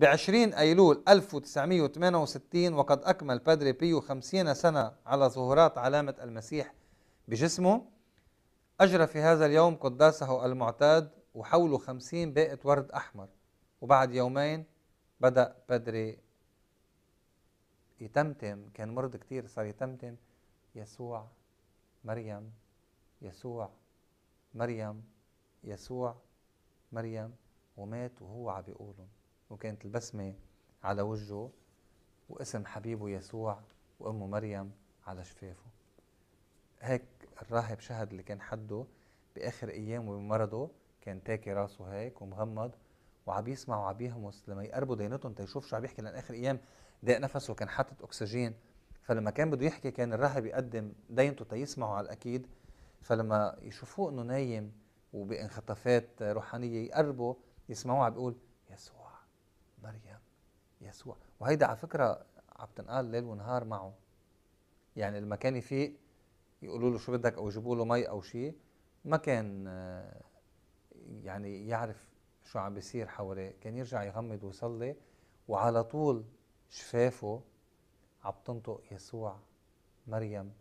ب 20 أيلول 1968 وقد أكمل بادري بيو 50 سنة على ظهورات علامة المسيح بجسمه أجرى في هذا اليوم قداسه المعتاد وحوله 50 باقة ورد أحمر وبعد يومين بدأ بادري يتمتم كان مرض كتير صار يتمتم يسوع مريم يسوع مريم يسوع مريم ومات وهو عم بيقولهم وكانت البسمة على وجهه واسم حبيبه يسوع وأمه مريم على شفافه هيك الراهب شهد اللي كان حده بآخر أيامه بمرضه كان تاكي راسه هيك ومغمض وعم يسمع وعم يهمس لما يقربوا دينتهم تيشوف شو عم يحكي لان اخر ايام ضاق نفسه وكان حاطط اكسجين فلما كان بده يحكي كان الراهب يقدم دينته تيسمعه على الاكيد فلما يشوفوه انه نايم وبانخطافات روحانيه يقربوا يسمعوه عم بيقول يسوع مريم يسوع وهيدا على فكرة عم تنقال ليل ونهار معه يعني لما كان يفيق يقولوا له شو بدك او يجيبوا له مي او شيء ما كان آه، يعني يعرف شو عم بيصير حواليه كان يرجع يغمض ويصلي وعلى طول شفافه عم تنطق يسوع مريم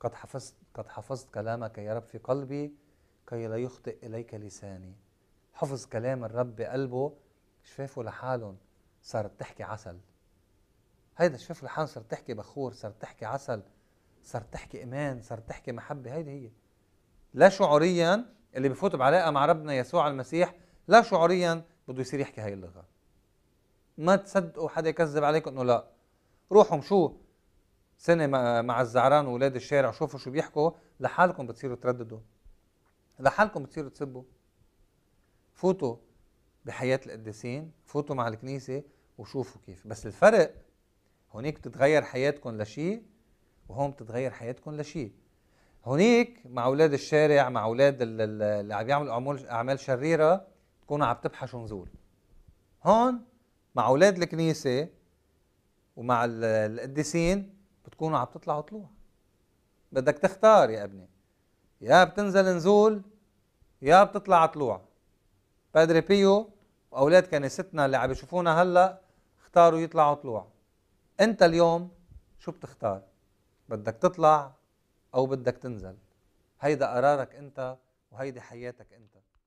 قد حفظت قد حفظت كلامك يا رب في قلبي كي لا يخطئ اليك لساني حفظ كلام الرب بقلبه شفافه لحالهم صارت تحكي عسل هيدا شفاف لحالهم صارت تحكي بخور صارت تحكي عسل صارت تحكي إيمان صارت تحكي محبة هيدي هي لا شعوريا اللي بفوت بعلاقة مع ربنا يسوع المسيح لا شعوريا بده يصير يحكي هاي اللغة ما تصدقوا حدا يكذب عليكم انه لا روحوا شو سنة مع الزعران واولاد الشارع شوفوا شو بيحكوا لحالكم بتصيروا ترددوا لحالكم بتصيروا تسبوا فوتوا بحياة القديسين فوتوا مع الكنيسة وشوفوا كيف بس الفرق هونيك بتتغير حياتكم لشيء وهون بتتغير حياتكم لشيء هونيك مع اولاد الشارع مع اولاد اللي عم يعملوا اعمال شريره تكونوا عم تبحشوا نزول هون مع اولاد الكنيسه ومع القديسين بتكونوا عم تطلعوا طلوع بدك تختار يا ابني يا بتنزل نزول يا بتطلع طلوع بادري بيو واولاد كنيستنا اللي عم يشوفونا هلا اختاروا يطلعوا طلوع انت اليوم شو بتختار بدك تطلع او بدك تنزل هيدا قرارك انت وهيدي حياتك انت